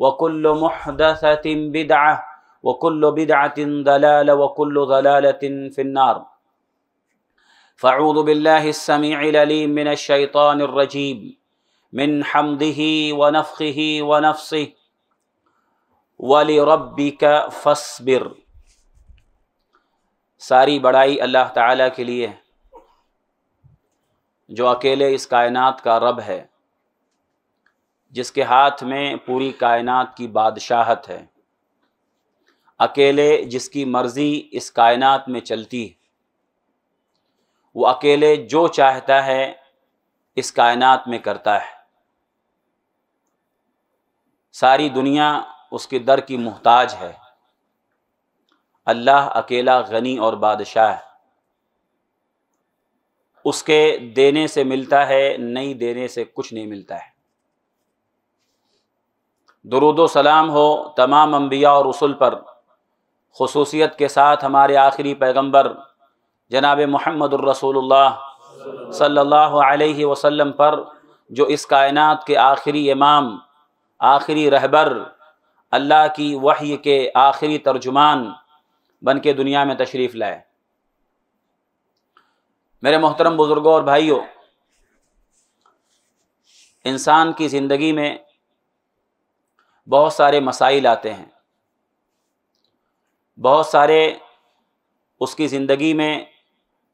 वकुल्ल महदसतिन बिदआ वकुल्ल बिदआतिन दलाल वकुल्ल दलालतिन फिन्नार फ़अऊज़ु बिल्लाहि अस्समीइल अलीम मिनश शैतानिर रजीम मिन हमदिही व नफखिही व नफसिही वलिरब्बिक फसबिर सारी बड़ाई अल्लाह ताला के लिए है जो अकेले इस कायनात का रब है जिसके हाथ में पूरी कायनात की बादशाहत है अकेले जिसकी मर्ज़ी इस कायनात में चलती है वो अकेले जो चाहता है इस कायनात में करता है सारी दुनिया उसके दर की मोहताज है अल्लाह अकेला गनी और बादशाह है उसके देने से मिलता है नहीं देने से कुछ नहीं मिलता है दरुद सलाम हो तमाम अम्बिया और रसुल पर खसूसियत के साथ हमारे आखिरी पैगम्बर जनाब महमद सल्ला वसलम अलैहि वसल्लम पर जो इस कायनात के आखिरी इमाम आखिरी रहबर अल्लाह की वही के आखिरी तर्जुमान बन के दुनिया में तशरीफ़ लाए मेरे मोहतरम बुज़ुर्गों और भाइयों इंसान की ज़िंदगी में बहुत सारे मसाइल आते हैं बहुत सारे उसकी ज़िंदगी में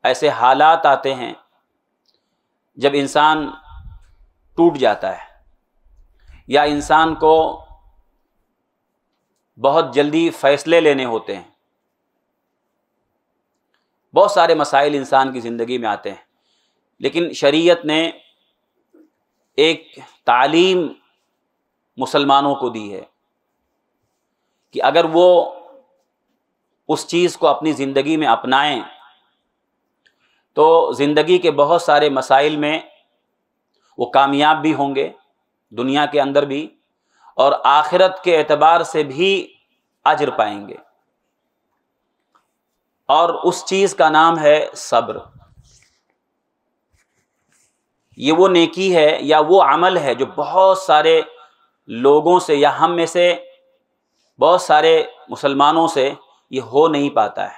ऐसे हालात आते हैं जब इंसान टूट जाता है या इंसान को बहुत जल्दी फ़ैसले लेने होते हैं बहुत सारे मसाइल इंसान की ज़िंदगी में आते हैं लेकिन शरीयत ने एक तालीम मुसलमानों को दी है कि अगर वो उस चीज़ को अपनी ज़िंदगी में अपनाएं तो ज़िंदगी के बहुत सारे मसाइल में वो कामयाब भी होंगे दुनिया के अंदर भी और आखिरत के एतबार से भी अजर पाएंगे और उस चीज़ का नाम है सब्र ये वो नेकी है या वो अमल है जो बहुत सारे लोगों से या हम में से बहुत सारे मुसलमानों से ये हो नहीं पाता है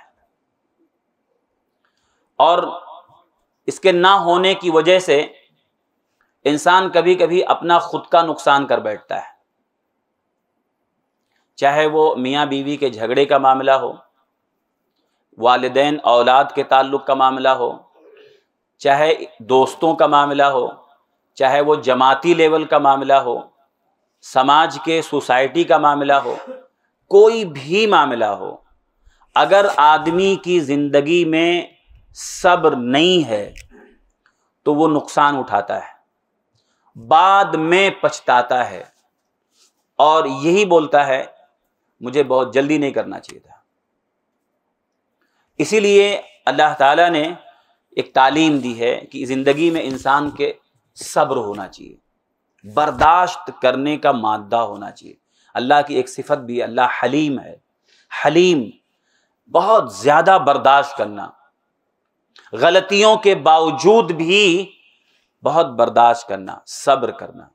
और इसके ना होने की वजह से इंसान कभी कभी अपना खुद का नुकसान कर बैठता है चाहे वो मियाँ बीवी के झगड़े का मामला हो वालदेन औलाद के ताल्लुक़ का मामला हो चाहे दोस्तों का मामला हो चाहे वो जमाती लेवल का मामला हो समाज के सोसाइटी का मामला हो कोई भी मामला हो अगर आदमी की ज़िंदगी में सब्र नहीं है तो वो नुकसान उठाता है बाद में पछताता है और यही बोलता है मुझे बहुत जल्दी नहीं करना चाहिए था इसीलिए अल्लाह ताला ने एक तालीम दी है कि ज़िंदगी में इंसान के सब्र होना चाहिए बर्दाश्त करने का मादा होना चाहिए अल्लाह की एक सिफत भी अल्लाह हलीम है हलीम बहुत ज़्यादा बर्दाश्त करना गलतियों के बावजूद भी बहुत बर्दाश्त करना सब्र करना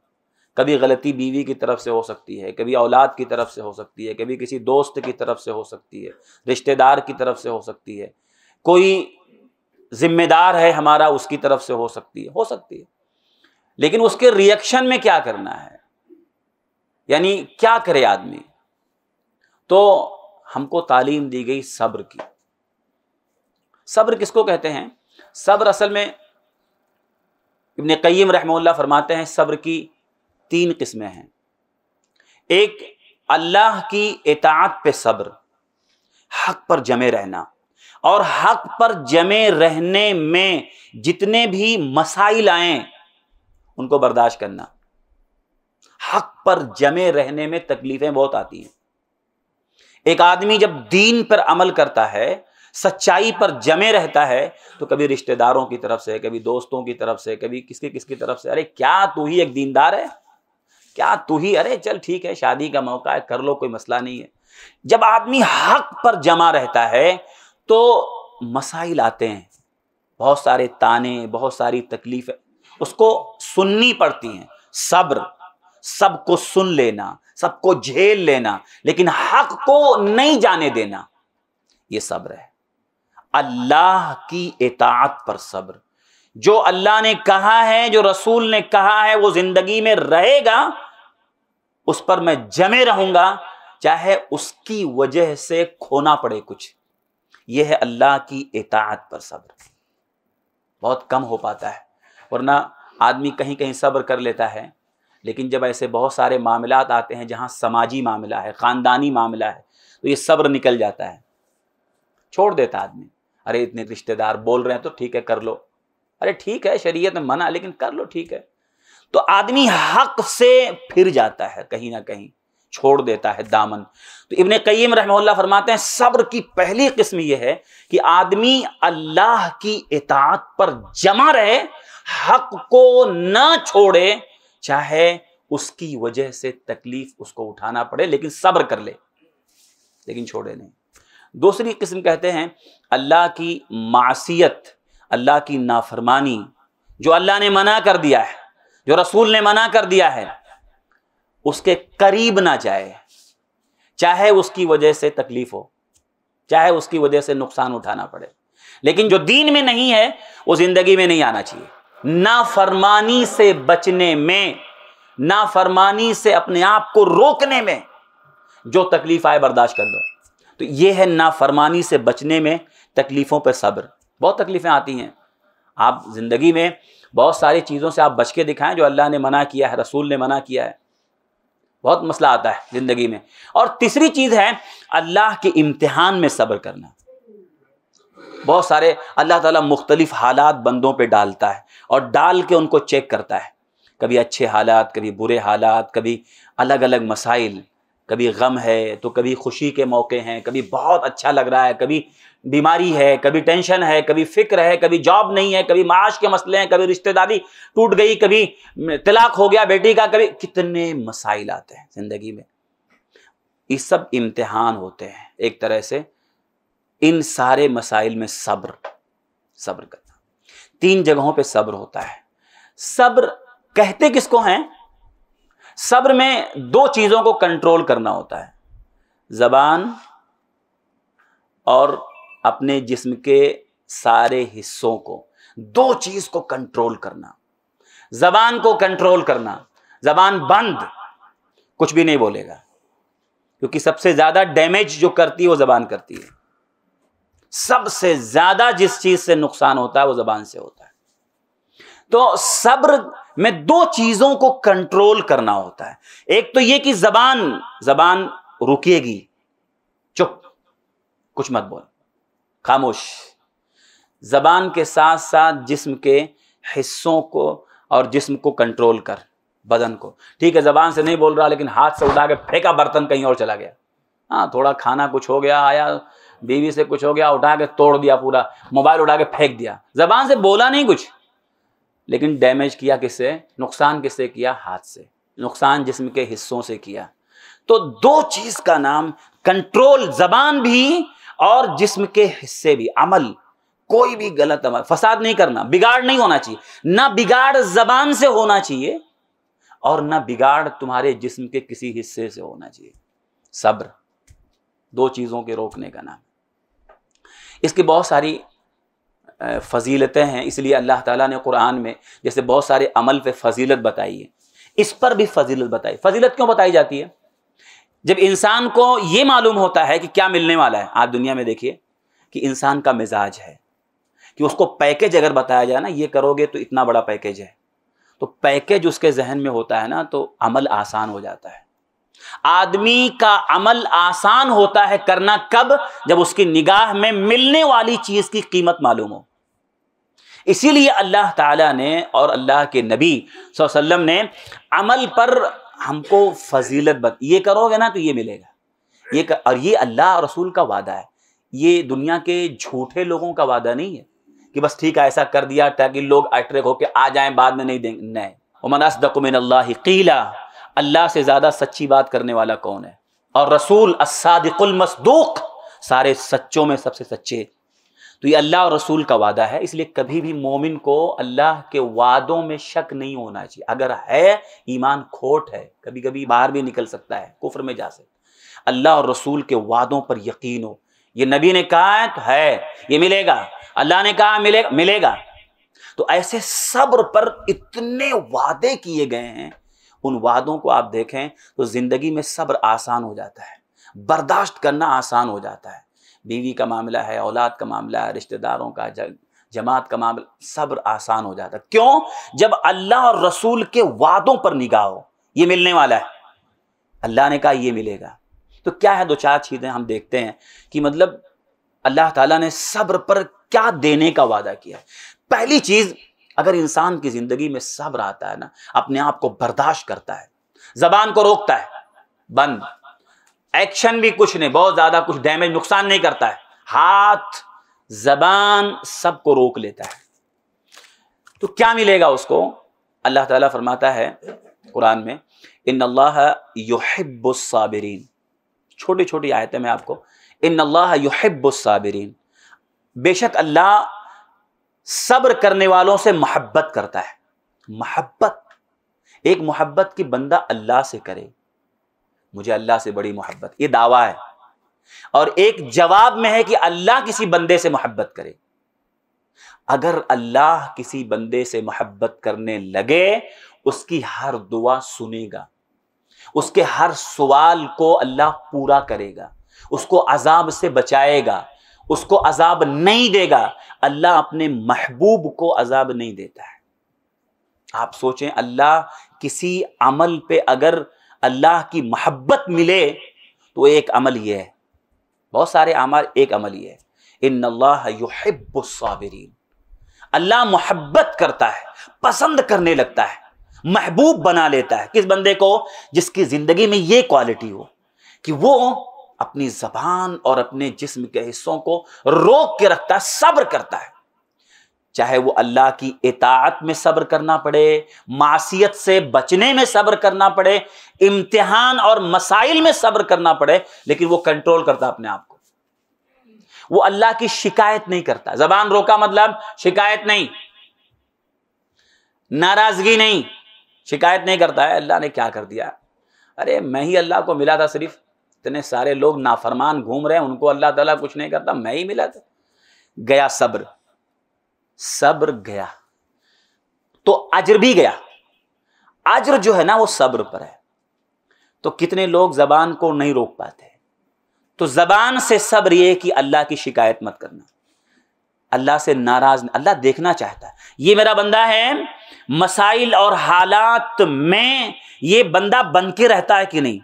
कभी गलती बीवी की तरफ से हो सकती है कभी औलाद की तरफ से हो सकती है कभी किसी दोस्त की तरफ से हो सकती है रिश्तेदार की तरफ से हो सकती है कोई जिम्मेदार है हमारा उसकी तरफ से हो सकती है हो सकती है लेकिन उसके रिएक्शन में क्या करना है यानी क्या करे आदमी तो हमको तालीम दी गई सब्र की सब्र किसको कहते हैं सब्र असल में इबन कईम रहमल्ला फरमाते हैं सब्र की तीन किस्में हैं एक अल्लाह की एतात पे सब्र हक पर जमे रहना और हक पर जमे रहने में जितने भी मसाइल आएँ उनको बर्दाश्त करना हक पर जमे रहने में तकलीफें बहुत आती हैं एक आदमी जब दीन पर अमल करता है सच्चाई पर जमे रहता है तो कभी रिश्तेदारों की तरफ से कभी दोस्तों की तरफ से कभी किसके किसकी तरफ से अरे क्या तू ही एक दीनदार है क्या तू ही अरे चल ठीक है शादी का मौका है कर लो कोई मसला नहीं है जब आदमी हक पर जमा रहता है तो मसाइल आते हैं बहुत सारे ताने बहुत सारी तकलीफें उसको सुननी पड़ती हैं सब्र सबको सुन लेना सबको झेल लेना लेकिन हक को नहीं जाने देना यह सब्र है अल्लाह की इतात पर सब्र जो अल्लाह ने कहा है जो रसूल ने कहा है वो जिंदगी में रहेगा उस पर मैं जमे रहूंगा चाहे उसकी वजह से खोना पड़े कुछ यह है अल्लाह की इतात पर सब्र बहुत कम हो पाता है वरना आदमी कहीं कहीं सब्र कर लेता है लेकिन जब ऐसे बहुत सारे मामला आते हैं जहाँ समाजी मामला है ख़ानदानी मामला है तो ये सब्र निकल जाता है छोड़ देता आदमी अरे इतने रिश्तेदार बोल रहे हैं तो ठीक है कर लो अरे ठीक है शरीयत में मना लेकिन कर लो ठीक है तो आदमी हक से फिर जाता है कहीं ना कहीं छोड़ देता है दामन तो इबन कईम रहमल्ला फरमाते हैं सब्र की पहली किस्म यह है कि आदमी अल्लाह की इतात पर जमा रहे हक को ना छोड़े चाहे उसकी वजह से तकलीफ उसको उठाना पड़े लेकिन सब्र कर ले लेकिन छोड़े नहीं दूसरी किस्म कहते हैं अल्लाह की मासीत अल्लाह की नाफरमानी जो अल्लाह ने मना कर दिया है जो रसूल ने मना कर दिया है उसके करीब ना जाए चाहे उसकी वजह से तकलीफ हो चाहे उसकी वजह से नुकसान उठाना पड़े लेकिन जो दीन में नहीं है वो जिंदगी में नहीं आना चाहिए नाफरमानी से बचने में नाफरमानी से अपने आप को रोकने में जो तकलीफ आए बर्दाश्त कर लो तो ये है नाफरमानी से बचने में तकलीफ़ों पर सब्र बहुत तकलीफ़ें आती हैं आप ज़िंदगी में बहुत सारी चीज़ों से आप बच के दिखाएं जो अल्लाह ने मना किया है रसूल ने मना किया है बहुत मसला आता है ज़िंदगी में और तीसरी चीज़ है अल्लाह के इम्तहान में सब्र करना बहुत सारे अल्लाह ताला मुख्तलिफ हालात बंदों पे डालता है और डाल के उनको चेक करता है कभी अच्छे हालात कभी बुरे हालात कभी अलग अलग मसाइल कभी गम है तो कभी खुशी के मौके हैं कभी बहुत अच्छा लग रहा है कभी बीमारी है कभी टेंशन है कभी फिक्र है कभी जॉब नहीं है कभी माश के मसले हैं कभी रिश्तेदारी टूट गई कभी तलाक हो गया बेटी का कभी कितने मसाइल आते हैं ज़िंदगी में ये सब इम्तहान होते हैं एक तरह से इन सारे मसाइल में सब्र सब्र करना तीन जगहों पे सब्र होता है सब्र कहते किसको हैं सब्र में दो चीजों को कंट्रोल करना होता है जबान और अपने जिस्म के सारे हिस्सों को दो चीज को कंट्रोल करना जबान को कंट्रोल करना जबान बंद कुछ भी नहीं बोलेगा क्योंकि सबसे ज्यादा डैमेज जो करती है वो जबान करती है सबसे ज्यादा जिस चीज से नुकसान होता है वो जबान से होता है तो सब्र में दो चीजों को कंट्रोल करना होता है एक तो ये कि जबान जबान रुकेगी चुप कुछ मत बोल खामोश जबान के साथ साथ जिस्म के हिस्सों को और जिस्म को कंट्रोल कर बदन को ठीक है जबान से नहीं बोल रहा लेकिन हाथ से उठा के फेंका बर्तन कहीं और चला गया हाँ थोड़ा खाना कुछ हो गया आया बीवी से कुछ हो गया उठा के तोड़ दिया पूरा मोबाइल उठा के फेंक दिया जबान से बोला नहीं कुछ लेकिन डैमेज किया किससे नुकसान किससे किया हाथ से नुकसान जिसम के हिस्सों से किया तो दो चीज का नाम कंट्रोल जबान भी और जिस्म के हिस्से भी अमल कोई भी गलत अमल फसाद नहीं करना बिगाड़ नहीं होना चाहिए ना बिगाड़ जबान से होना चाहिए और ना बिगाड़ तुम्हारे जिस्म के किसी हिस्से से होना चाहिए सब्र दो चीजों के रोकने का नाम इसकी बहुत सारी फजीलतें हैं इसलिए अल्लाह ताला ने कुरान में जैसे बहुत सारे अमल पे फजीलत बताई है इस पर भी फजीलत बताई फजीलत क्यों बताई जाती है जब इंसान को ये मालूम होता है कि क्या मिलने वाला है आप दुनिया में देखिए कि इंसान का मिजाज है कि उसको पैकेज अगर बताया जाए ना ये करोगे तो इतना बड़ा पैकेज है तो पैकेज उसके जहन में होता है ना तो अमल आसान हो जाता है आदमी का अमल आसान होता है करना कब जब उसकी निगाह में मिलने वाली चीज की कीमत मालूम हो इसीलिए अल्लाह ताला ने और अल्लाह के नबी वसल्लम ने अमल पर हमको फजीलत बत ये करोगे ना तो ये मिलेगा ये कर, और ये अल्लाह और रसूल का वादा है ये दुनिया के झूठे लोगों का वादा नहीं है कि बस ठीक है ऐसा कर दिया ताकि लोग अट्रेक होकर आ जाएं बाद में नहीं देंगे नहीं उमन असदकुमिन कीला अल्लाह से ज़्यादा सच्ची बात करने वाला कौन है और रसूल मसदूक सारे सच्चों में सबसे सच्चे तो ये अल्लाह और रसूल का वादा है इसलिए कभी भी मोमिन को अल्लाह के वादों में शक नहीं होना चाहिए अगर है ईमान खोट है कभी कभी बाहर भी निकल सकता है कुफर में जा सकता अल्लाह और रसूल के वादों पर यकीन हो ये नबी ने कहा है तो है ये मिलेगा अल्लाह ने कहा मिलेगा मिलेगा तो ऐसे सब्र पर इतने वादे किए गए हैं उन वादों को आप देखें तो ज़िंदगी में सब्र आसान हो जाता है बर्दाश्त करना आसान हो जाता है बीवी का मामला है औलाद का मामला है रिश्तेदारों का जमात का मामला सब्र आसान हो जाता है क्यों जब अल्लाह और रसूल के वादों पर निगाह हो ये मिलने वाला है अल्लाह ने कहा ये मिलेगा तो क्या है दो चार चीज़ें हम देखते हैं कि मतलब अल्लाह ताला ने सब्र पर क्या देने का वादा किया पहली चीज़ अगर इंसान की जिंदगी में सब्र आता है ना अपने आप को बर्दाश्त करता है जबान को रोकता है बंद एक्शन भी कुछ नहीं बहुत ज्यादा कुछ डैमेज नुकसान नहीं करता है हाथ जबान सबको रोक लेता है तो क्या मिलेगा उसको अल्लाह ताला फरमाता है कुरान में इन अल्लाह युहिब्बुस्साबिरीन छोटी छोटी आयतें मैं आपको इन अल्लाह युहिब्बुस्साबिरीन बेशक अल्लाह सब्र करने वालों से मोहब्बत करता है मोहब्बत एक मोहब्बत की बंदा अल्लाह से करे मुझे अल्लाह से बड़ी मोहब्बत ये दावा है और एक जवाब में है कि अल्लाह किसी बंदे से मोहब्बत करे अगर अल्लाह किसी बंदे से मोहब्बत करने लगे उसकी हर दुआ सुनेगा उसके हर सवाल को अल्लाह पूरा करेगा उसको अजाब से बचाएगा उसको अजाब नहीं देगा अल्लाह अपने महबूब को अजाब नहीं देता है आप सोचें अल्लाह किसी अमल पे अगर अल्लाह की मोहब्बत मिले तो एक अमल ये है बहुत सारे अमल एक अमल ये है इन अल्लाहबरीन अल्लाह मोहब्बत करता है पसंद करने लगता है महबूब बना लेता है किस बंदे को जिसकी ज़िंदगी में ये क्वालिटी हो कि वो अपनी जबान और अपने जिस्म के हिस्सों को रोक के रखता है सब्र करता है चाहे वो अल्लाह की इतात में सब्र करना पड़े मासीत से बचने में सब्र करना पड़े इम्तिहान और मसाइल में सब्र करना पड़े लेकिन वो कंट्रोल करता अपने आप को वो अल्लाह की शिकायत नहीं करता जबान रोका मतलब शिकायत नहीं नाराजगी नहीं शिकायत नहीं करता है अल्लाह ने क्या कर दिया अरे मैं ही अल्लाह को मिला था सिर्फ इतने सारे लोग नाफरमान घूम रहे हैं उनको अल्लाह ताला कुछ नहीं करता मैं ही मिला था गया सब्र सब्र गया तो अजर भी गया अजर जो है ना वो सब्र पर है तो कितने लोग जबान को नहीं रोक पाते तो जबान से सब्र ये कि अल्लाह की शिकायत मत करना अल्लाह से नाराज अल्लाह देखना चाहता है ये मेरा बंदा है मसाइल और हालात में ये बंदा बन के रहता है कि नहीं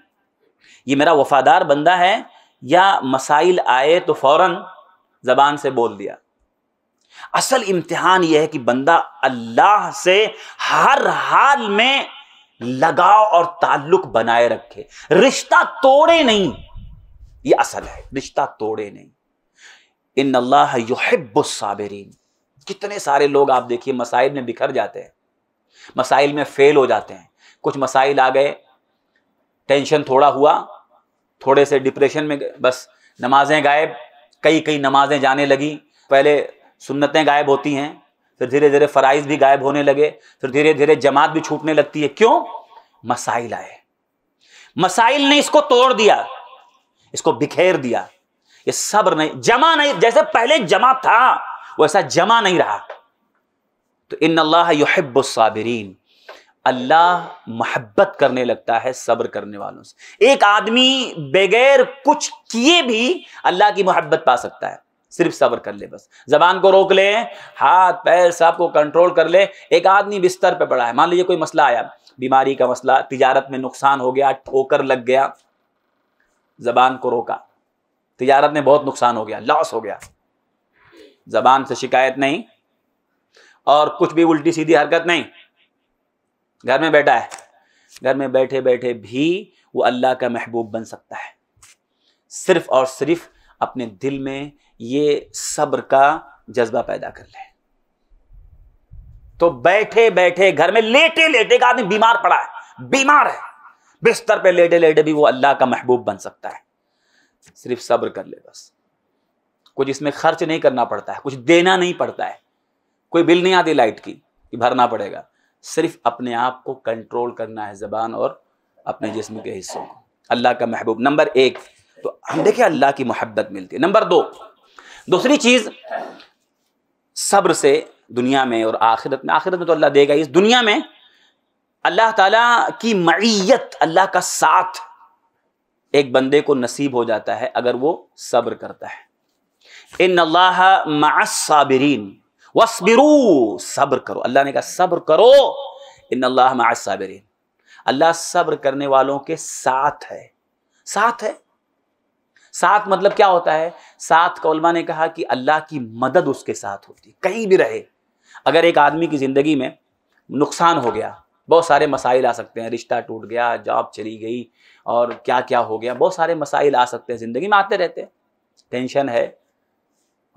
ये मेरा वफादार बंदा है या मसाइल आए तो फ़ौर ज़बान से बोल दिया असल इम्तिहान यह है कि बंदा अल्लाह से हर हाल में लगाव और ताल्लुक बनाए रखे रिश्ता तोड़े नहीं ये असल है रिश्ता तोड़े नहीं इन अल्लाह साबिरीन कितने सारे लोग आप देखिए मसाइल में बिखर जाते हैं मसाइल में फेल हो जाते हैं कुछ मसाइल आ गए टेंशन थोड़ा हुआ थोड़े से डिप्रेशन में बस नमाजें गायब कई कई नमाजें जाने लगी पहले सुन्नतें गायब होती हैं फिर धीरे धीरे फ़राइज़ भी गायब होने लगे फिर धीरे धीरे जमात भी छूटने लगती है क्यों मसाइल आए मसाइल ने इसको तोड़ दिया इसको बिखेर दिया ये सब्र नहीं जमा नहीं जैसे पहले जमा था वैसा जमा नहीं रहा तो इन अल्लाह युहब्बुसाबिरीन अल्लाह मोहब्बत करने लगता है सब्र करने वालों से एक आदमी बगैर कुछ किए भी अल्लाह की मोहब्बत पा सकता है सिर्फ सब्र कर ले बस जबान को रोक ले हाथ पैर सब को कंट्रोल कर ले एक आदमी बिस्तर पर पड़ा है मान लीजिए कोई मसला आया बीमारी का मसला तिजारत में नुकसान हो गया ठोकर लग गया जबान को रोका तिजारत में बहुत नुकसान हो गया लॉस हो गया जबान से शिकायत नहीं और कुछ भी उल्टी सीधी हरकत नहीं घर में बैठा है घर में बैठे बैठे भी वो अल्लाह का महबूब बन सकता है सिर्फ और सिर्फ अपने दिल में ये सब्र का जज्बा पैदा कर ले तो बैठे बैठे घर में लेटे लेटे का आदमी बीमार पड़ा है बीमार है बिस्तर पे लेटे लेटे भी वो अल्लाह का महबूब बन सकता है सिर्फ सब्र कर ले बस कुछ इसमें खर्च नहीं करना पड़ता है कुछ देना नहीं पड़ता है कोई बिल नहीं आती लाइट की कि भरना पड़ेगा सिर्फ अपने आप को कंट्रोल करना है ज़बान और अपने जिस्म के हिस्सों को अल्लाह का महबूब नंबर एक तो हम देखें अल्लाह की मोहब्बत मिलती है नंबर दो दूसरी चीज़ सब्र से दुनिया में और आखिरत में आखिरत में तो अल्लाह देगा इस दुनिया में अल्लाह ताला की मैत अल्लाह का साथ एक बंदे को नसीब हो जाता है अगर वो सब्र करता है इन अल्लाह मासाबरीन वसबिरू सब्र करो अल्लाह ने कहा सब्र करो इन अल्लाह साबिरीन अल्लाह सब्र करने वालों के साथ है साथ है साथ मतलब क्या होता है साथ कौलमा ने कहा कि अल्लाह की मदद उसके साथ होती कहीं भी रहे अगर एक आदमी की ज़िंदगी में नुकसान हो गया बहुत सारे मसाइल आ सकते हैं रिश्ता टूट गया जॉब चली गई और क्या क्या हो गया बहुत सारे मसाइल आ सकते हैं ज़िंदगी में आते रहते हैं टेंशन है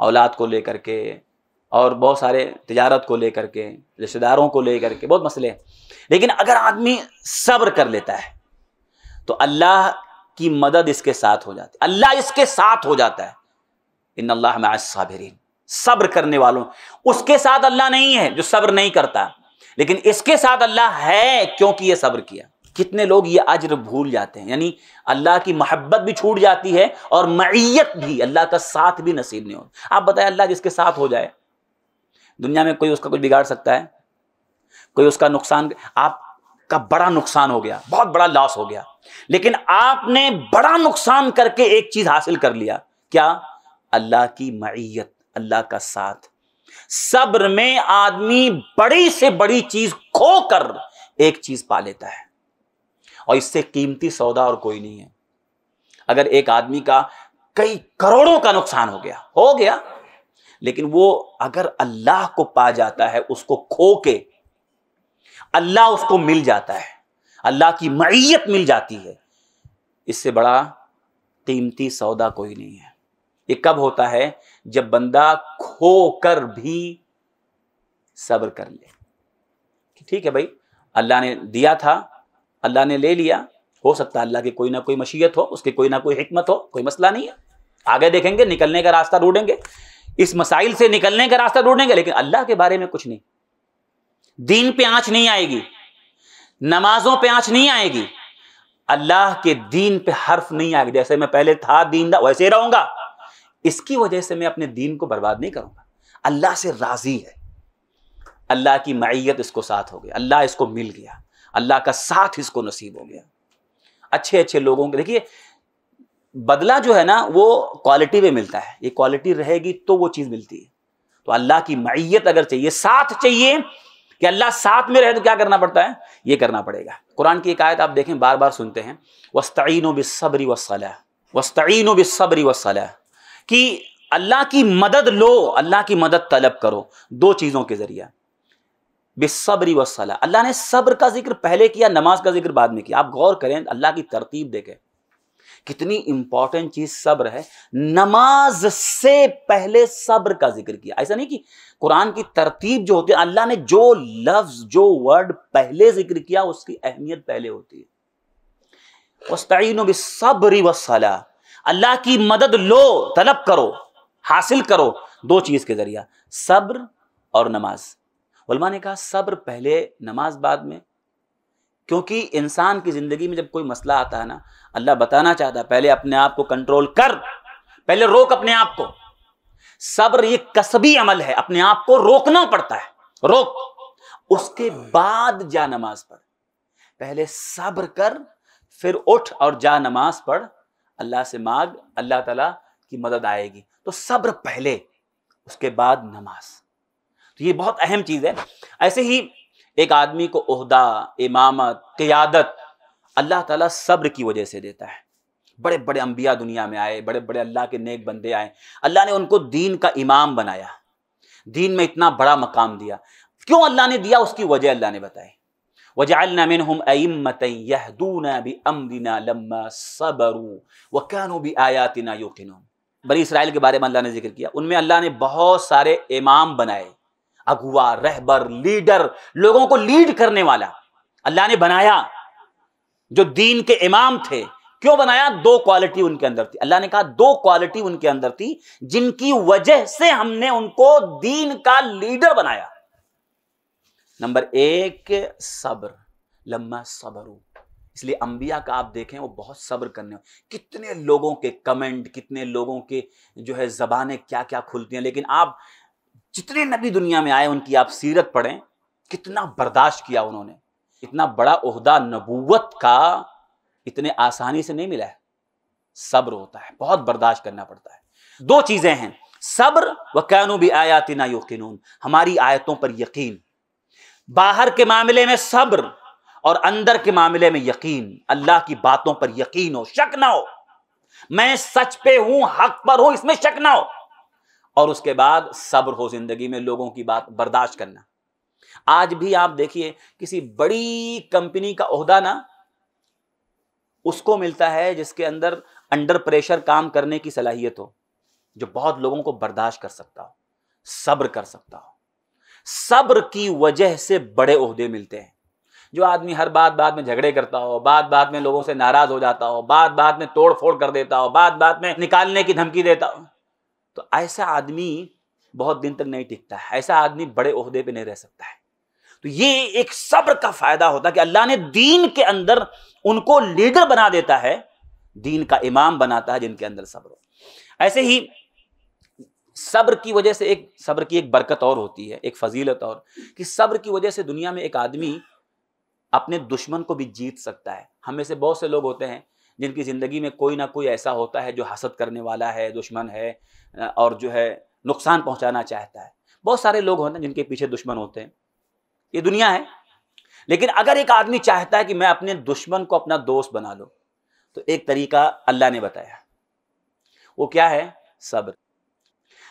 औलाद को लेकर के और बहुत सारे तजारत को लेकर के रिश्तेदारों को लेकर के बहुत मसले हैं लेकिन अगर आदमी सब्र कर लेता है तो अल्लाह की मदद इसके साथ हो जाती है अल्लाह इसके साथ हो जाता है इन अल्लाह में साबरीन सब्र करने वालों उसके साथ अल्लाह नहीं है जो सब्र नहीं करता लेकिन इसके साथ अल्लाह है क्योंकि ये सब्र किया कितने लोग ये अज्र भूल जाते हैं यानी अल्लाह की मोहब्बत भी छूट जाती है और मैत भी अल्लाह का साथ भी नसीब नहीं होता आप बताएं अल्लाह जिसके साथ हो जाए दुनिया में कोई उसका कुछ बिगाड़ सकता है कोई उसका नुकसान आपका बड़ा नुकसान हो गया बहुत बड़ा लॉस हो गया लेकिन आपने बड़ा नुकसान करके एक चीज हासिल कर लिया क्या अल्लाह की मैयत अल्लाह का साथ सब्र में आदमी बड़ी से बड़ी चीज खोकर एक चीज पा लेता है और इससे कीमती सौदा और कोई नहीं है अगर एक आदमी का कई करोड़ों का नुकसान हो गया हो गया लेकिन वो अगर अल्लाह को पा जाता है उसको खो के अल्लाह उसको मिल जाता है अल्लाह की मैयत मिल जाती है इससे बड़ा कीमती सौदा कोई नहीं है ये कब होता है जब बंदा खो कर भी सब्र कर ले ठीक है भाई अल्लाह ने दिया था अल्लाह ने ले लिया हो सकता है अल्लाह की कोई ना कोई मशीयत हो उसकी कोई ना कोई हिकमत हो कोई मसला नहीं है आगे देखेंगे निकलने का रास्ता ढूंढेंगे इस मसाइल से निकलने का रास्ता ढूंढेंगे लेकिन अल्लाह के बारे में कुछ नहीं दीन पे आंच नहीं आएगी नमाजों पे आंच नहीं आएगी अल्लाह के दीन पे हर्फ नहीं आएगा जैसे मैं पहले था दीनदार वैसे रहूंगा इसकी वजह से मैं अपने दीन को बर्बाद नहीं करूंगा अल्लाह से राजी है अल्लाह की मैयत इसको साथ हो गया अल्लाह इसको मिल गया अल्लाह का साथ इसको नसीब हो गया अच्छे अच्छे लोगों के देखिए बदला जो है ना वो क्वालिटी में मिलता है ये क्वालिटी रहेगी तो वो चीज़ मिलती है तो अल्लाह की मैयत अगर चाहिए साथ चाहिए कि अल्लाह साथ में रहे तो क्या करना पड़ता है ये करना पड़ेगा कुरान की एक आयत आप देखें बार बार सुनते हैं वस्तीन बिसबरी वसला वस्तीन बिसबरी वसला कि अल्लाह की मदद लो अल्लाह की मदद तलब करो दो चीज़ों के ज़रिए बेसब्री वसला अल्लाह ने सब्र का जिक्र पहले किया नमाज का जिक्र बाद में किया आप गौर करें अल्लाह की तरतीब देखें कितनी इंपॉर्टेंट चीज सब्र है नमाज से पहले सब्र का जिक्र किया ऐसा नहीं कि कुरान की तरतीब जो होती है अल्लाह ने जो लफ्ज जो वर्ड पहले जिक्र किया उसकी अहमियत पहले होती है सब्री वसला अल्लाह की मदद लो तलब करो हासिल करो दो चीज के जरिया सब्र और नमाज उलमा ने कहा सब्र पहले नमाज बाद में क्योंकि इंसान की ज़िंदगी में जब कोई मसला आता है ना अल्लाह बताना चाहता है पहले अपने आप को कंट्रोल कर पहले रोक अपने आप को सब्र ये कसबी अमल है अपने आप को रोकना पड़ता है रोक उसके बाद जा नमाज पढ़ पहले सब्र कर फिर उठ और जा नमाज पढ़ अल्लाह से मांग अल्लाह ताला की मदद आएगी तो सब्र पहले उसके बाद नमाज तो ये बहुत अहम चीज़ है ऐसे ही एक आदमी को उहदा इमामत क्यादत अल्लाह ताला सब्र की वजह से देता है बड़े बड़े अंबिया दुनिया में आए बड़े बड़े अल्लाह के नेक बंदे आए अल्लाह ने उनको दीन का इमाम बनाया दीन में इतना बड़ा मकाम दिया क्यों अल्लाह ने दिया उसकी वजह अल्लाह ने बताई भी बड़ी इसराइल के बारे में अल्लाह ने जिक्र किया उनमें अल्लाह ने बहुत सारे इमाम बनाए अगुआ रहबर लीडर लोगों को लीड करने वाला अल्लाह ने बनाया जो दीन के इमाम थे क्यों बनाया दो क्वालिटी उनके अंदर थी अल्लाह ने कहा दो क्वालिटी उनके अंदर थी जिनकी वजह से हमने उनको दीन का लीडर बनाया नंबर एक सब्र लम्मा सबरू इसलिए अंबिया का आप देखें वो बहुत सब्र करने कितने लोगों के कमेंट कितने लोगों के जो है जबाने क्या क्या खुलती हैं लेकिन आप जितने नबी दुनिया में आए उनकी आप सीरत पढ़ें कितना बर्दाश्त किया उन्होंने इतना बड़ा उहदा नबूवत का इतने आसानी से नहीं मिला है सब्र होता है बहुत बर्दाश्त करना पड़ता है दो चीज़ें हैं सब्र व कैनू भी आयातना यकीन हमारी आयतों पर यकीन बाहर के मामले में सब्र और अंदर के मामले में यकीन अल्लाह की बातों पर यकीन हो शक ना हो मैं सच पे हूं हक पर हूं इसमें शक ना हो और उसके बाद सब्र हो ज़िंदगी में लोगों की बात बर्दाश्त करना आज भी आप देखिए किसी बड़ी कंपनी का अहदा ना उसको मिलता है जिसके अंदर अंडर प्रेशर काम करने की सलाहियत हो जो बहुत लोगों को बर्दाश्त कर सकता हो सब्र कर सकता हो सब्र की वजह से बड़े उहदे मिलते हैं जो आदमी हर बात बात में झगड़े करता हो बात बात में लोगों से नाराज हो जाता हो बात बात में तोड़ फोड़ कर देता हो बात बात में निकालने की धमकी देता हो तो ऐसा आदमी बहुत दिन तक नहीं टिकता है ऐसा आदमी बड़े ओहदे पे नहीं रह सकता है तो ये एक सब्र का फायदा होता है कि अल्लाह ने दीन के अंदर उनको लीडर बना देता है दीन का इमाम बनाता है जिनके अंदर सब्र हो ऐसे ही सब्र की वजह से एक सब्र की एक बरकत और होती है एक फजीलत और कि सब्र की वजह से दुनिया में एक आदमी अपने दुश्मन को भी जीत सकता है हमें से बहुत से लोग होते हैं जिनकी ज़िंदगी में कोई ना कोई ऐसा होता है जो हसद करने वाला है दुश्मन है और जो है नुकसान पहुंचाना चाहता है बहुत सारे लोग होते हैं जिनके पीछे दुश्मन होते हैं ये दुनिया है लेकिन अगर एक आदमी चाहता है कि मैं अपने दुश्मन को अपना दोस्त बना लूँ तो एक तरीका अल्लाह ने बताया वो क्या है सब्र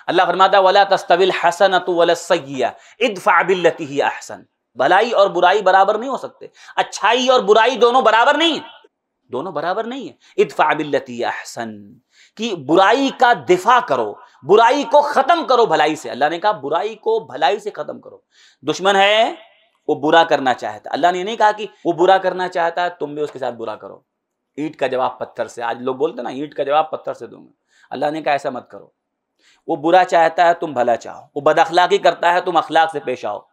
अल्लाह फरमाता वाला तस्तविल हसन वलसैया इदफाबिल्लती ही अहसन भलाई और बुराई बराबर नहीं हो सकते अच्छाई और बुराई दोनों बराबर नहीं है दोनों बराबर नहीं है इतफाबिल्लती अहसन कि बुराई का दिफा करो बुराई को ख़त्म करो भलाई से अल्लाह ने कहा बुराई को भलाई से ख़त्म करो दुश्मन है वो बुरा करना चाहता अल्लाह ने नहीं कहा कि वो बुरा करना चाहता है तुम भी उसके साथ बुरा करो ईट का जवाब पत्थर से आज लोग बोलते ना ईट का जवाब पत्थर से दूंगा अल्लाह ने कहा ऐसा मत करो वो बुरा चाहता है तुम भला चाहो वो अखलाकी करता है तुम अखलाक से पेश आओ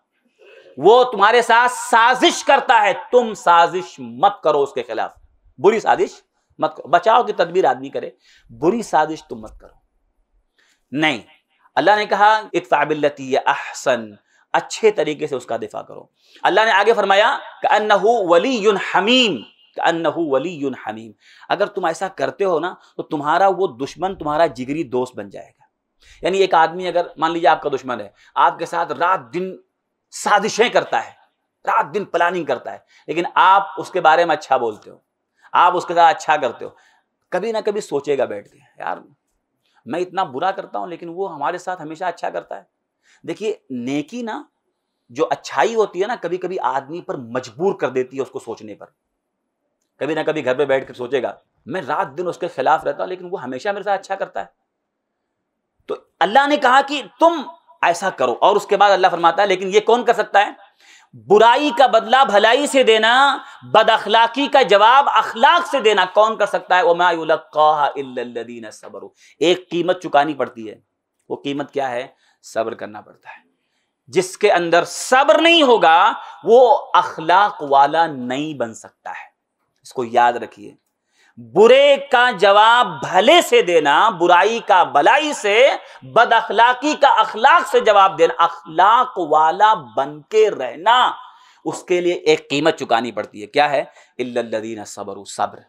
वो तुम्हारे साथ साजिश करता है तुम साजिश मत करो उसके खिलाफ बुरी साजिश मत करो बचाव की तदबीर आदमी करे बुरी साजिश तुम मत करो नहीं अल्लाह ने कहा इतफ़ाबिल्लती अहसन अच्छे तरीके से उसका दिफा करो अल्लाह ने आगे फरमाया वली हमीम वली हमीम अगर तुम ऐसा करते हो ना तो तुम्हारा वो दुश्मन तुम्हारा जिगरी दोस्त बन जाएगा यानी एक आदमी अगर मान लीजिए आपका दुश्मन है आपके साथ रात दिन साजिशें करता है रात दिन प्लानिंग करता है लेकिन आप उसके बारे में अच्छा बोलते हो आप उसके साथ अच्छा करते हो कभी ना कभी सोचेगा बैठ के यार मैं इतना बुरा करता हूँ लेकिन वो हमारे साथ हमेशा अच्छा करता है देखिए नेकी ना जो अच्छाई होती है ना कभी कभी आदमी पर मजबूर कर देती है उसको सोचने पर कभी ना कभी घर पर बैठ कर सोचेगा मैं रात दिन उसके खिलाफ रहता हूँ लेकिन वो हमेशा मेरे साथ अच्छा करता है तो अल्लाह ने कहा कि तुम ऐसा करो और उसके बाद अल्लाह फरमाता है लेकिन ये कौन कर सकता है बुराई का बदला भलाई से देना बद अखलाकी का जवाब अखलाक से देना कौन कर सकता है वमादीन सबर एक कीमत चुकानी पड़ती है वो कीमत क्या है सब्र करना पड़ता है जिसके अंदर सब्र नहीं होगा वो अखलाक वाला नहीं बन सकता है इसको याद रखिए बुरे का जवाब भले से देना बुराई का भलाई से बद अखलाकी का अखलाक से जवाब देना अखलाक वाला बन के रहना उसके लिए एक कीमत चुकानी पड़ती है क्या है इल्लदीन सबर सब्र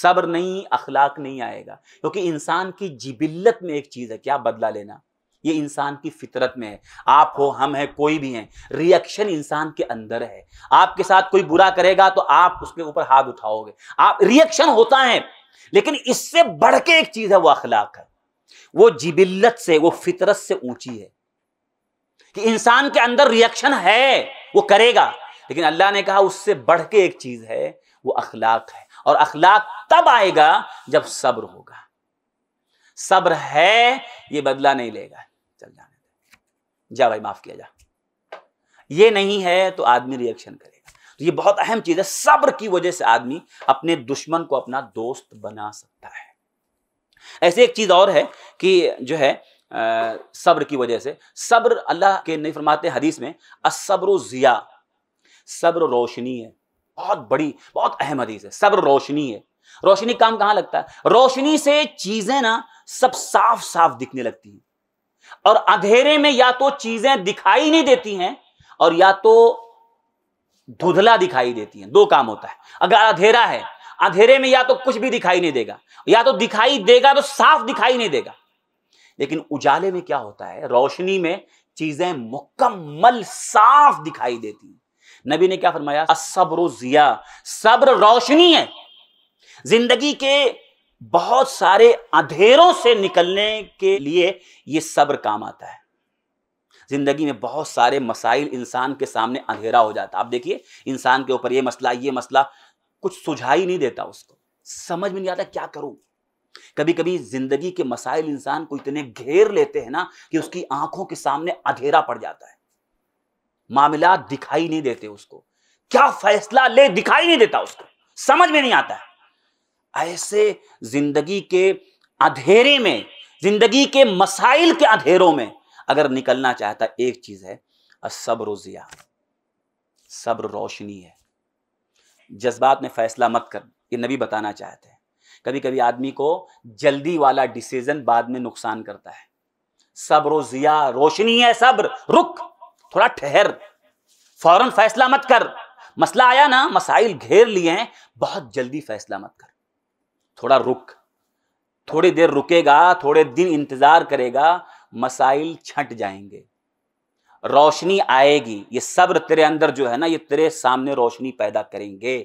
सब्र नहीं अखलाक नहीं आएगा क्योंकि इंसान की जिबिल्लत में एक चीज़ है क्या बदला लेना ये इंसान की फितरत में है आप हो हम हैं कोई भी हैं रिएक्शन इंसान के अंदर है आपके साथ कोई बुरा करेगा तो आप उसके ऊपर हाथ उठाओगे आप रिएक्शन होता है लेकिन इससे बढ़ के एक चीज़ है वो अखलाक है वो जिबिल्लत से वो फितरत से ऊंची है कि इंसान के अंदर रिएक्शन है वो करेगा लेकिन अल्लाह ने कहा उससे बढ़ के एक चीज है वो अखलाक है और अखलाक तब आएगा जब सब्र होगा सब्र है ये बदला नहीं लेगा चल जाने जा भाई माफ किया जा ये नहीं है तो आदमी रिएक्शन करेगा तो ये बहुत अहम चीज है सब्र की वजह से आदमी अपने दुश्मन को अपना दोस्त बना सकता है ऐसे एक चीज और है कि जो है सब्र की वजह से सब्र अल्लाह के नहीं फरमाते हदीस में असब्र ज़िया सब्र रोशनी है बहुत बड़ी बहुत अहम हदीस है सब्र रोशनी है रोशनी काम कहां लगता है रोशनी से चीज़ें ना सब साफ साफ दिखने लगती हैं और अंधेरे में या तो चीज़ें दिखाई नहीं देती हैं और या तो धुधला दिखाई देती हैं दो काम होता है अगर अंधेरा है अंधेरे में या तो कुछ भी दिखाई नहीं देगा या तो दिखाई देगा तो साफ दिखाई नहीं देगा लेकिन उजाले में क्या होता है रोशनी में चीजें मुकम्मल साफ दिखाई देती नबी ने क्या फरमाया सब्र जिया सब्र रोशनी है जिंदगी के बहुत सारे अंधेरों से निकलने के लिए यह सब्र काम आता है जिंदगी में बहुत सारे मसाइल इंसान के सामने अंधेरा हो जाता है आप देखिए इंसान के ऊपर ये मसला ये मसला कुछ सुझाई नहीं देता उसको समझ में नहीं आता क्या करूं कभी कभी जिंदगी के मसाइल इंसान को इतने घेर लेते हैं ना कि उसकी आंखों के सामने अधेरा पड़ जाता है मामला दिखाई नहीं देते उसको क्या फैसला ले दिखाई नहीं देता उसको समझ में नहीं आता है ऐसे जिंदगी के अंधेरे में जिंदगी के मसाइल के अंधेरों में अगर निकलना चाहता एक चीज है सब्र जिया सब्र रोशनी है जज्बात में फैसला मत कर ये नबी बताना चाहते हैं कभी कभी आदमी को जल्दी वाला डिसीजन बाद में नुकसान करता है सब रोजिया रोशनी है सब्र रुक थोड़ा ठहर फौरन फैसला मत कर मसला आया ना मसाइल घेर लिए हैं बहुत जल्दी फैसला मत कर थोड़ा रुक थोड़ी देर रुकेगा थोड़े दिन इंतजार करेगा मसाइल छंट जाएंगे रोशनी आएगी ये सब्र तेरे अंदर जो है ना ये तेरे सामने रोशनी पैदा करेंगे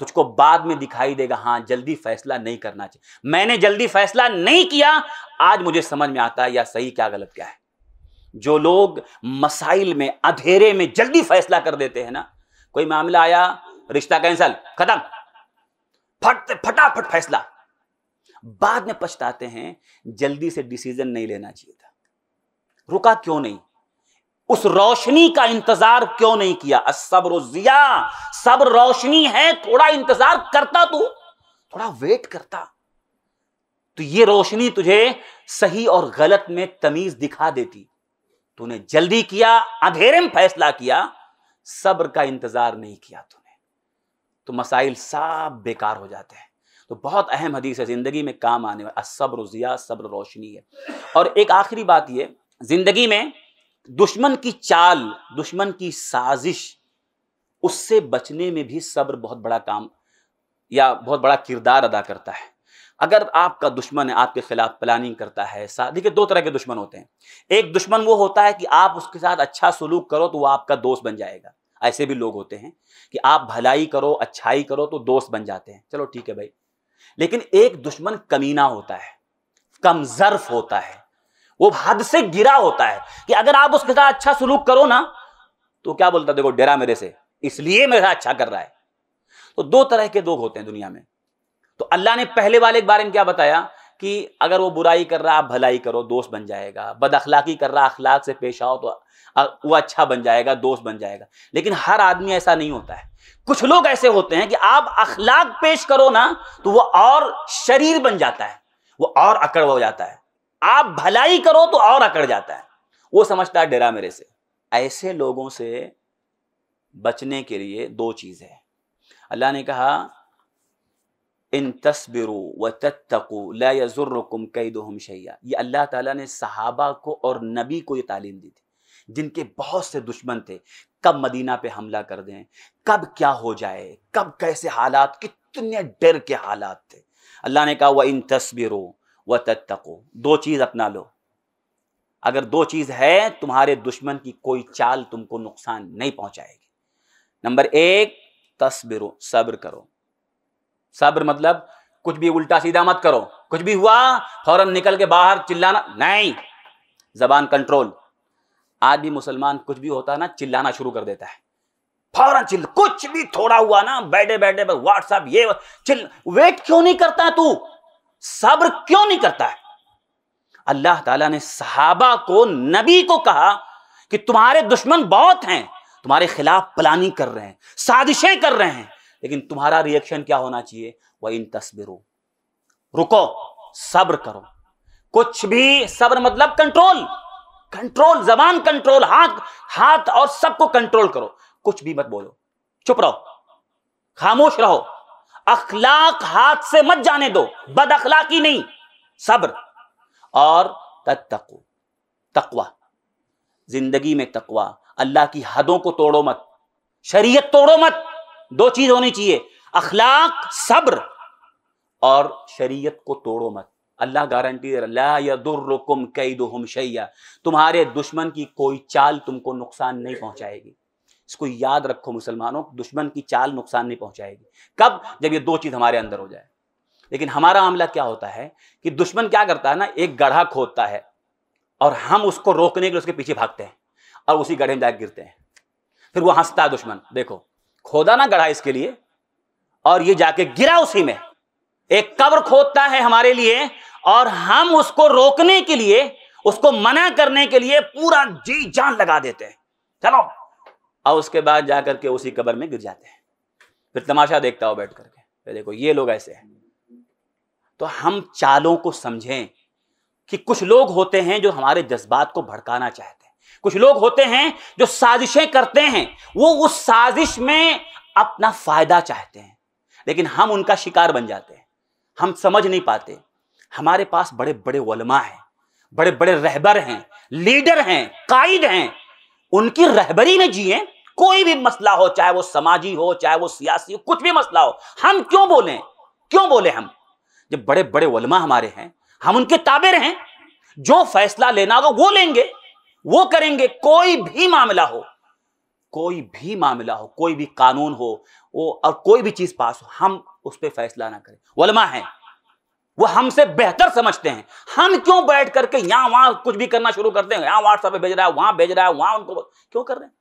तुझको बाद में दिखाई देगा हाँ जल्दी फैसला नहीं करना चाहिए मैंने जल्दी फैसला नहीं किया आज मुझे समझ में आता है या सही क्या गलत क्या है जो लोग मसाइल में अधेरे में जल्दी फैसला कर देते हैं ना कोई मामला आया रिश्ता कैंसल खत्म फटते फटाफट फैसला बाद में पछताते हैं जल्दी से डिसीजन नहीं लेना चाहिए था रुका क्यों नहीं उस रोशनी का इंतजार क्यों नहीं किया असब्र जिया सब्र रोशनी है थोड़ा इंतजार करता तू थोड़ा वेट करता तो ये रोशनी तुझे सही और गलत में तमीज दिखा देती तूने जल्दी किया अंधेरे में फैसला किया सब्र का इंतजार नहीं किया तूने तो मसाइल सब बेकार हो जाते हैं तो बहुत अहम हदीस है जिंदगी में काम आने वाला सब्र जिया सब्र रोशनी है और एक आखिरी बात ये जिंदगी में दुश्मन की चाल दुश्मन की साजिश उससे बचने में भी सब्र बहुत बड़ा काम या बहुत बड़ा किरदार अदा करता है अगर आपका दुश्मन है आपके खिलाफ प्लानिंग करता है देखिए दो तरह के दुश्मन होते हैं एक दुश्मन वो होता है कि आप उसके साथ अच्छा सलूक करो तो वो आपका दोस्त बन जाएगा ऐसे भी लोग होते हैं कि आप भलाई करो अच्छाई करो तो दोस्त बन जाते हैं चलो ठीक है भाई लेकिन एक दुश्मन कमीना होता है कमजर्फ होता है वो हद से गिरा होता है कि अगर आप उसके साथ अच्छा सुलूक करो ना तो क्या बोलता देखो डेरा मेरे से इसलिए मेरे साथ अच्छा कर रहा है तो दो तरह के लोग होते हैं दुनिया में तो अल्लाह ने पहले वाले के बारे में क्या बताया कि अगर वो बुराई कर रहा आप भलाई करो दोस्त बन जाएगा बद अखलाकी कर रहा अखलाक से पेश आओ तो वो अच्छा बन जाएगा दोस्त बन जाएगा लेकिन हर आदमी ऐसा नहीं होता है कुछ लोग ऐसे होते हैं कि आप अखलाक पेश करो ना तो वो और शरीर बन जाता है वो और अकड़ हो जाता है आप भलाई करो तो और अकड़ जाता है वो समझता है डरा मेरे से ऐसे लोगों से बचने के लिए दो चीज़ है अल्लाह ने कहा इन तस्बिरु व तत्तकु लजुर्रकुम कैदहम शैया ये अल्लाह ताला ने सहाबा को और नबी को ये तालीम दी थी जिनके बहुत से दुश्मन थे कब मदीना पे हमला कर दें कब क्या हो जाए कब कैसे हालात कितने डर के हालात थे अल्लाह ने कहा वह इन तस्बिरों व तत्को दो चीज़ अपना लो अगर दो चीज़ है तुम्हारे दुश्मन की कोई चाल तुमको नुकसान नहीं पहुंचाएगी नंबर एक तस्बिरो सब्र करो सब्र मतलब कुछ भी उल्टा सीधा मत करो कुछ भी हुआ फौरन निकल के बाहर चिल्लाना नहीं जबान कंट्रोल आदमी मुसलमान कुछ भी होता है ना चिल्लाना शुरू कर देता है फौरन चिल्ल कुछ भी थोड़ा हुआ ना बैठे बैठे व्हाट्सएप ये चिल्ला वेट क्यों नहीं करता तू सब्र क्यों नहीं करता है अल्लाह ताला ने सहाबा को नबी को कहा कि तुम्हारे दुश्मन बहुत हैं तुम्हारे खिलाफ प्लानिंग कर रहे हैं साजिशें कर रहे हैं लेकिन तुम्हारा रिएक्शन क्या होना चाहिए वह इन तस्वीरों रुको सब्र करो कुछ भी सब्र मतलब कंट्रोल कंट्रोल जबान कंट्रोल हाथ हाथ और सबको कंट्रोल करो कुछ भी मत बोलो चुप रहो खामोश रहो अखलाक हाथ से मत जाने दो बद अखलाकी नहीं सब्र और तको तकवा जिंदगी में तकवा अल्लाह की हदों को तोड़ो मत शरीयत तोड़ो मत दो चीज होनी चाहिए अखलाक सब्र और शरीयत को तोड़ो मत अल्लाह गारंटी दे रहा या कई दो हम तुम्हारे दुश्मन की कोई चाल तुमको नुकसान नहीं पहुंचाएगी इसको याद रखो मुसलमानों दुश्मन की चाल नुकसान नहीं पहुंचाएगी कब जब ये दो चीज़ हमारे अंदर हो जाए लेकिन हमारा मामला क्या होता है कि दुश्मन क्या करता है ना एक गढ़ा खोदता है और हम उसको रोकने के लिए उसके पीछे भागते हैं और उसी गढ़े में जाकर गिरते हैं फिर वो हंसता है दुश्मन देखो खोदा ना गढ़ा इसके लिए और ये जाके गिरा उसी में एक कब्र खोदता है हमारे लिए और हम उसको रोकने के लिए उसको मना करने के लिए पूरा जी जान लगा देते हैं चलो और उसके बाद जा करके उसी कबर में गिर जाते हैं फिर तमाशा देखता हो बैठ करके फिर देखो ये लोग ऐसे हैं तो हम चालों को समझें कि कुछ लोग होते हैं जो हमारे जज्बात को भड़काना चाहते हैं कुछ लोग होते हैं जो साजिशें करते हैं वो उस साजिश में अपना फायदा चाहते हैं लेकिन हम उनका शिकार बन जाते हैं हम समझ नहीं पाते हमारे पास बड़े बड़े वलमा हैं बड़े बड़े रहबर हैं लीडर हैं कायद हैं उनकी रहबरी में जिए कोई भी मसला हो चाहे वो समाजी हो चाहे वो सियासी हो कुछ भी मसला हो हम क्यों बोले क्यों बोले हम जब बड़े बड़े वलमा हमारे हैं हम उनके ताबे रहें जो फैसला लेना होगा वो लेंगे वो करेंगे कोई भी मामला हो कोई भी मामला हो कोई भी कानून हो वो और कोई भी चीज पास हो हम उस पर फैसला ना करें वलमा है वो हमसे बेहतर समझते हैं हम क्यों बैठ करके यहां वहां कुछ भी करना शुरू करते हैं यहां व्हाट्सएप पे भेज रहा है वहां भेज रहा है वहां उनको क्यों कर रहे हैं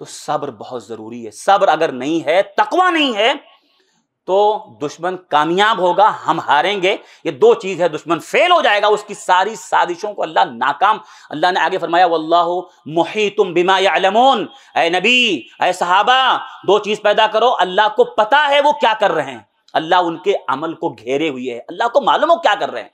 तो सब्र बहुत जरूरी है सब्र अगर नहीं है तकवा नहीं है तो दुश्मन कामयाब होगा हम हारेंगे ये दो चीज है दुश्मन फेल हो जाएगा उसकी सारी साजिशों को अल्लाह नाकाम अल्लाह ने आगे फरमाया वल्लाहु मोही तुम बिमा यालमोन ए नबी ए सहाबा दो चीज पैदा करो अल्लाह को पता है वो क्या कर रहे हैं अल्लाह उनके अमल को घेरे हुए है अल्लाह को मालूम हो क्या कर रहे हैं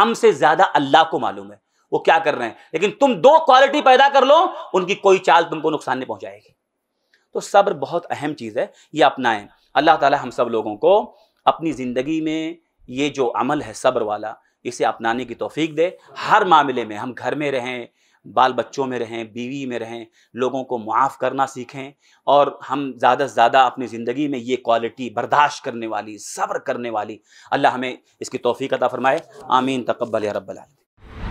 हमसे ज्यादा अल्लाह को मालूम है वो क्या कर रहे हैं लेकिन तुम दो क्वालिटी पैदा कर लो उनकी कोई चाल तुमको नुकसान नहीं पहुंचाएगी तो सब्र बहुत अहम चीज़ है ये अपनाएं अल्लाह ताला हम सब लोगों को अपनी ज़िंदगी में ये जो अमल है सब्र वाला इसे अपनाने की तोफ़ी दे हर मामले में हम घर में रहें बाल बच्चों में रहें बीवी में रहें लोगों को मुआफ़ करना सीखें और हम ज़्यादा से ज़्यादा अपनी ज़िंदगी में ये क्वालिटी बर्दाश्त करने वाली सब्र करने वाली अल्लाह हमें इसकी तोफ़ी अदा फ़रमाए आमीन तकबल रब्बल